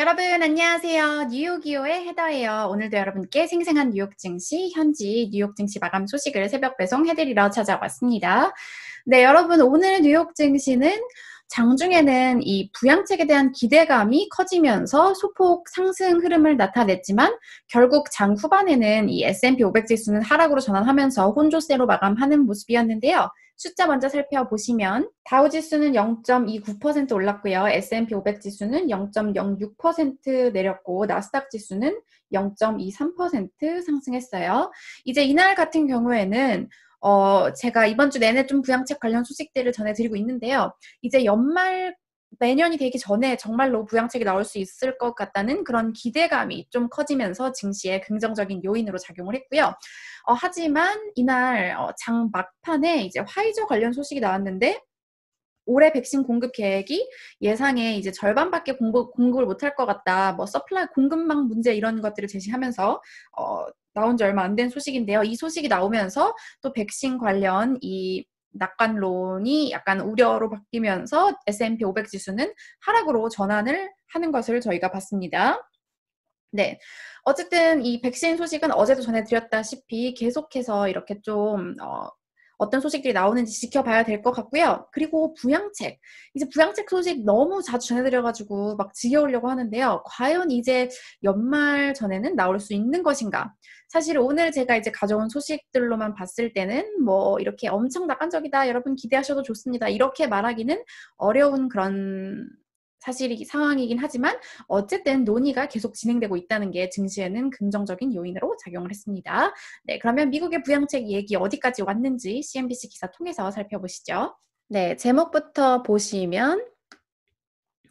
여러분 안녕하세요. 뉴욕이오의 헤더예요. 오늘도 여러분께 생생한 뉴욕 증시, 현지 뉴욕 증시 마감 소식을 새벽 배송해드리러 찾아왔습니다. 네, 여러분 오늘 뉴욕 증시는 장중에는 이 부양책에 대한 기대감이 커지면서 소폭 상승 흐름을 나타냈지만 결국 장 후반에는 이 S&P 500 지수는 하락으로 전환하면서 혼조세로 마감하는 모습이었는데요. 숫자 먼저 살펴보시면 다우 지수는 0.29% 올랐고요. S&P 500 지수는 0.06% 내렸고 나스닥 지수는 0.23% 상승했어요. 이제 이날 같은 경우에는 어, 제가 이번 주 내내 좀 부양책 관련 소식들을 전해드리고 있는데요. 이제 연말 내년이 되기 전에 정말로 부양책이 나올 수 있을 것 같다는 그런 기대감이 좀 커지면서 증시에 긍정적인 요인으로 작용을 했고요. 어, 하지만 이날 어, 장 막판에 이제 화이자 관련 소식이 나왔는데 올해 백신 공급 계획이 예상에 이제 절반밖에 공급, 공급을 못할 것 같다. 뭐 서플라이 공급망 문제 이런 것들을 제시하면서 어, 나온 지 얼마 안 된 소식인데요. 이 소식이 나오면서 또 백신 관련 이 낙관론이 약간 우려로 바뀌면서 S&P 500 지수는 하락으로 전환을 하는 것을 저희가 봤습니다. 네. 어쨌든 이 백신 소식은 어제도 전해드렸다시피 계속해서 이렇게 좀, 어, 어떤 소식들이 나오는지 지켜봐야 될 것 같고요. 그리고 부양책. 이제 부양책 소식 너무 자주 전해드려가지고 막 지겨우려고 하는데요. 과연 이제 연말 전에는 나올 수 있는 것인가? 사실 오늘 제가 이제 가져온 소식들로만 봤을 때는 뭐 이렇게 엄청 낙관적이다. 여러분 기대하셔도 좋습니다. 이렇게 말하기는 어려운 그런 사실이 상황이긴 하지만 어쨌든 논의가 계속 진행되고 있다는 게 증시에는 긍정적인 요인으로 작용을 했습니다. 네, 그러면 미국의 부양책 얘기 어디까지 왔는지 CNBC 기사 통해서 살펴보시죠. 네, 제목부터 보시면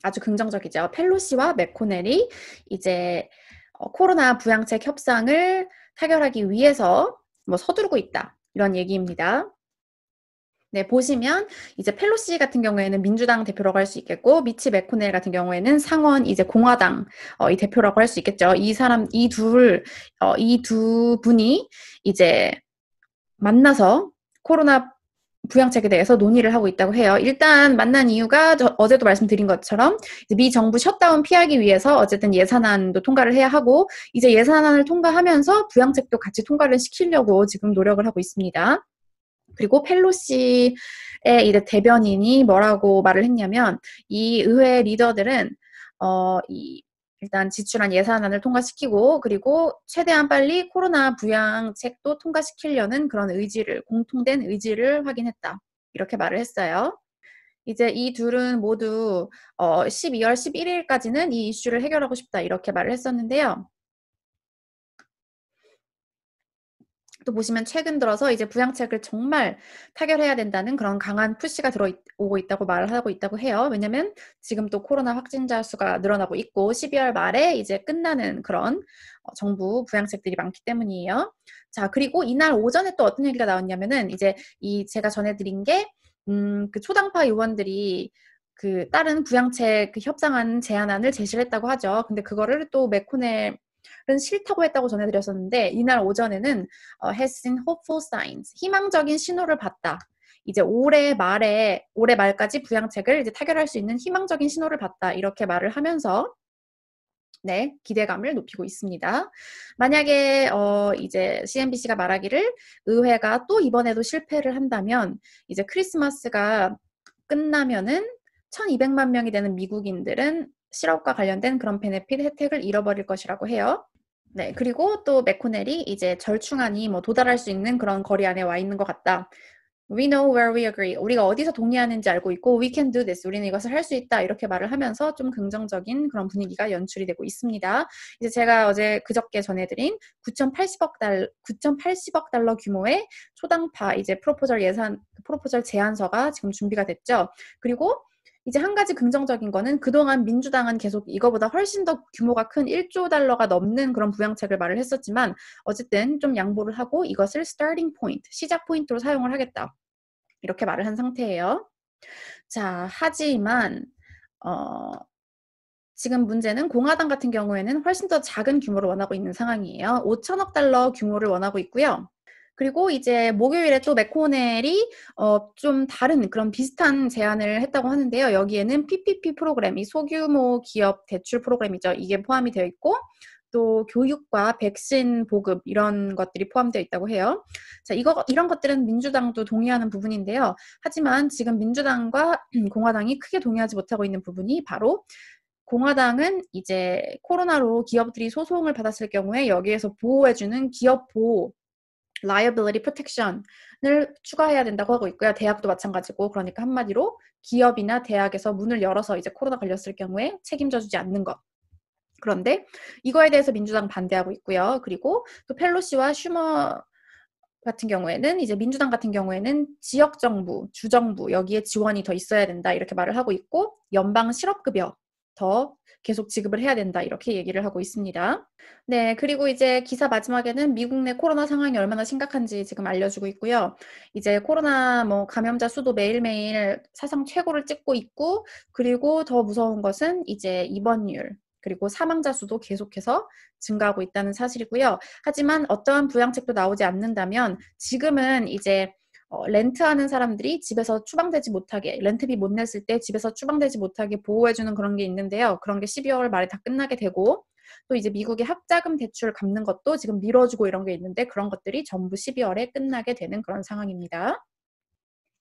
아주 긍정적이죠. 펠로시와 맥코넬이 이제 어, 코로나 부양책 협상을 타결하기 위해서 뭐 서두르고 있다. 이런 얘기입니다. 네, 보시면 이제 펠로시 같은 경우에는 민주당 대표라고 할 수 있겠고 미치 맥코넬 같은 경우에는 상원 이제 공화당 어, 이 대표라고 할 수 있겠죠. 이 사람 이둘이두 어, 이 두 분이 이제 만나서 코로나 부양책에 대해서 논의를 하고 있다고 해요. 일단 만난 이유가 저, 어제도 말씀드린 것처럼 이제 미 정부 셧다운 피하기 위해서 어쨌든 예산안도 통과를 해야 하고 이제 예산안을 통과하면서 부양책도 같이 통과를 시키려고 지금 노력을 하고 있습니다. 그리고 펠로시의 이제 대변인이 뭐라고 말을 했냐면 이 의회 리더들은 어, 이 일단 지출한 예산안을 통과시키고 그리고 최대한 빨리 코로나 부양책도 통과시키려는 그런 의지를 공통된 의지를 확인했다 이렇게 말을 했어요. 이제 이 둘은 모두 어, 12월 11일까지는 이 이슈를 해결하고 싶다 이렇게 말을 했었는데요. 또 보시면 최근 들어서 이제 부양책을 정말 타결해야 된다는 그런 강한 푸시가 들어오고 있다고 말을 하고 있다고 해요. 왜냐면 지금 또 코로나 확진자 수가 늘어나고 있고 12월 말에 이제 끝나는 그런 어, 정부 부양책들이 많기 때문이에요. 자, 그리고 이날 오전에 또 어떤 얘기가 나왔냐면은 이제 이 제가 전해드린 게, 음, 그 초당파 의원들이 그 다른 부양책 그 협상안 제안안을 제시를 했다고 하죠. 근데 그거를 또 맥코넬 싫다고 했다고 전해드렸었는데 이날 오전에는 어, has seen hopeful signs 희망적인 신호를 봤다. 이제 올해 말에 올해 말까지 부양책을 이제 타결할 수 있는 희망적인 신호를 봤다 이렇게 말을 하면서 네, 기대감을 높이고 있습니다. 만약에 어 이제 CNBC가 말하기를 의회가 또 이번에도 실패를 한다면 이제 크리스마스가 끝나면은 1,200만 명이 되는 미국인들은 실업과 관련된 그런 베네핏 혜택을 잃어버릴 것이라고 해요. 네, 그리고 또 맥코넬이 이제 절충안이 뭐 도달할 수 있는 그런 거리 안에 와 있는 것 같다. We know where we agree. 우리가 어디서 동의하는지 알고 있고, we can do this. 우리는 이것을 할 수 있다. 이렇게 말을 하면서 좀 긍정적인 그런 분위기가 연출이 되고 있습니다. 이제 제가 어제 그저께 전해드린 9 8 0억달 9,080억 달러 규모의 초당파 이제 프로포절 예산 프로포절 제안서가 지금 준비가 됐죠. 그리고 이제 한 가지 긍정적인 거는 그동안 민주당은 계속 이거보다 훨씬 더 규모가 큰 1조 달러가 넘는 그런 부양책을 말을 했었지만 어쨌든 좀 양보를 하고 이것을 starting point, 시작 포인트로 사용을 하겠다. 이렇게 말을 한 상태예요. 자, 하지만 어, 지금 문제는 공화당 같은 경우에는 훨씬 더 작은 규모를 원하고 있는 상황이에요. 5천억 달러 규모를 원하고 있고요. 그리고 이제 목요일에 또 맥코넬이 어, 좀 다른 그런 비슷한 제안을 했다고 하는데요. 여기에는 PPP 프로그램, 이 소규모 기업 대출 프로그램이죠. 이게 포함이 되어 있고 또 교육과 백신 보급 이런 것들이 포함되어 있다고 해요. 자, 이거 이런 것들은 민주당도 동의하는 부분인데요. 하지만 지금 민주당과 공화당이 크게 동의하지 못하고 있는 부분이 바로 공화당은 이제 코로나로 기업들이 소송을 받았을 경우에 여기에서 보호해주는 기업 보호 liability protection을 추가해야 된다고 하고 있고요. 대학도 마찬가지고 그러니까 한마디로 기업이나 대학에서 문을 열어서 이제 코로나 걸렸을 경우에 책임져 주지 않는 것. 그런데 이거에 대해서 민주당 반대하고 있고요. 그리고 또 펠로시와 슈머 같은 경우에는 이제 민주당 같은 경우에는 지역 정부, 주정부 여기에 지원이 더 있어야 된다 이렇게 말을 하고 있고 연방 실업급여 1 계속 지급을 해야 된다 이렇게 얘기를 하고 있습니다. 네, 그리고 이제 기사 마지막에는 미국 내 코로나 상황이 얼마나 심각한지 지금 알려주고 있고요. 이제 코로나 뭐 감염자 수도 매일매일 사상 최고를 찍고 있고 그리고 더 무서운 것은 이제 입원율 그리고 사망자 수도 계속해서 증가하고 있다는 사실이고요. 하지만 어떠한 부양책도 나오지 않는다면 지금은 이제 어, 렌트하는 사람들이 집에서 추방되지 못하게 렌트비 못 냈을 때 집에서 추방되지 못하게 보호해주는 그런 게 있는데요. 그런 게 12월 말에 다 끝나게 되고 또 이제 미국의 학자금 대출 갚는 것도 지금 미뤄주고 이런 게 있는데 그런 것들이 전부 12월에 끝나게 되는 그런 상황입니다.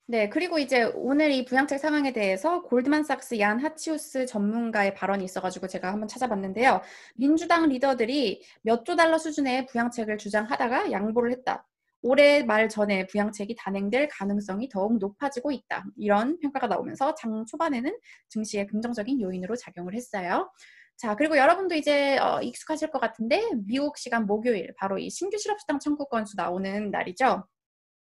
네, 그리고 이제 오늘 이 부양책 상황에 대해서 골드만삭스 얀 하치우스 전문가의 발언이 있어가지고 제가 한번 찾아봤는데요. 민주당 리더들이 몇 조 달러 수준의 부양책을 주장하다가 양보를 했다. 올해 말 전에 부양책이 단행될 가능성이 더욱 높아지고 있다. 이런 평가가 나오면서 장 초반에는 증시의 긍정적인 요인으로 작용을 했어요. 자, 그리고 여러분도 이제 어, 익숙하실 것 같은데 미국 시간 목요일 바로 이 신규 실업수당 청구 건수 나오는 날이죠.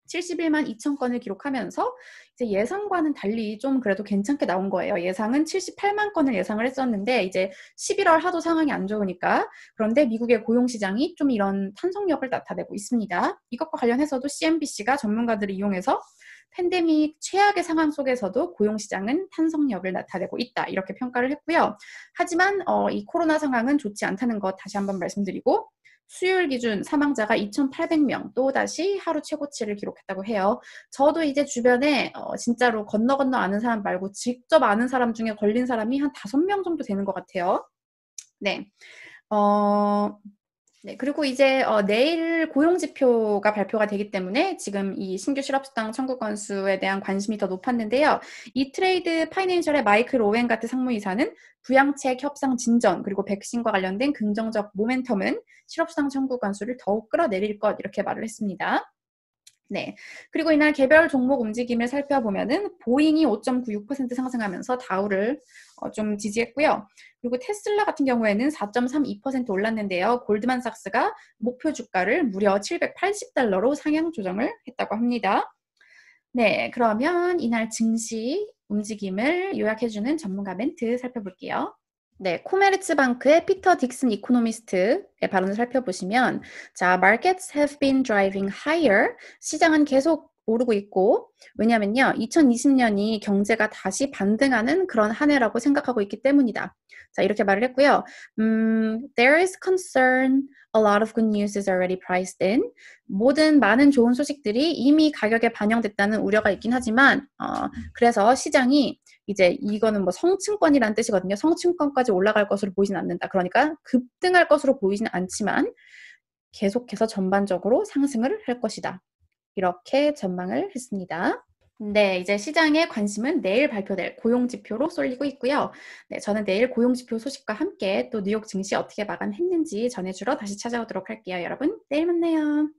71만 2천 건을 기록하면서 이제 예상과는 달리 좀 그래도 괜찮게 나온 거예요. 예상은 78만 건을 예상을 했었는데 이제 11월 하도 상황이 안 좋으니까 그런데 미국의 고용 시장이 좀 이런 탄성력을 나타내고 있습니다. 이것과 관련해서도 CNBC가 전문가들을 이용해서 팬데믹 최악의 상황 속에서도 고용시장은 탄성력을 나타내고 있다 이렇게 평가를 했고요. 하지만 어, 이 코로나 상황은 좋지 않다는 것 다시 한번 말씀드리고 수요일 기준 사망자가 2,800명 또다시 하루 최고치를 기록했다고 해요. 저도 이제 주변에 어, 진짜로 건너 건너 아는 사람 말고 직접 아는 사람 중에 걸린 사람이 한 5명 정도 되는 것 같아요. 네. 어, 네, 그리고 이제 어, 내일 고용 지표가 발표가 되기 때문에 지금 이 신규 실업수당 청구 건수에 대한 관심이 더 높았는데요. 이 트레이드 파이낸셜의 마이클 오웬 같은 상무이사는 부양책 협상 진전 그리고 백신과 관련된 긍정적 모멘텀은 실업수당 청구 건수를 더욱 끌어내릴 것 이렇게 말을 했습니다. 네. 그리고 이날 개별 종목 움직임을 살펴보면은 보잉이 5.96% 상승하면서 다우를 어, 좀 지지했고요. 그리고 테슬라 같은 경우에는 4.32% 올랐는데요. 골드만삭스가 목표 주가를 무려 780달러로 상향 조정을 했다고 합니다. 네, 그러면 이날 증시 움직임을 요약해주는 전문가 멘트 살펴볼게요. 네, 코메르츠방크의 피터 딕슨 이코노미스트의 발언을 살펴보시면 자, markets have been driving higher. 시장은 계속 오르고 있고 왜냐면요 2020년이 경제가 다시 반등하는 그런 한 해라고 생각하고 있기 때문이다. 자 이렇게 말을 했고요. 음, there is concern a lot of good news is already priced in. 모든 많은 좋은 소식들이 이미 가격에 반영됐다는 우려가 있긴 하지만 어, 그래서 시장이 이제 이거는 뭐 성층권이란 뜻이거든요. 성층권까지 올라갈 것으로 보이진 않는다. 그러니까 급등할 것으로 보이진 않지만 계속해서 전반적으로 상승을 할 것이다. 이렇게 전망을 했습니다. 네, 이제 시장의 관심은 내일 발표될 고용지표로 쏠리고 있고요. 네, 저는 내일 고용지표 소식과 함께 또 뉴욕 증시 어떻게 마감했는지 전해주러 다시 찾아오도록 할게요. 여러분, 내일 만나요.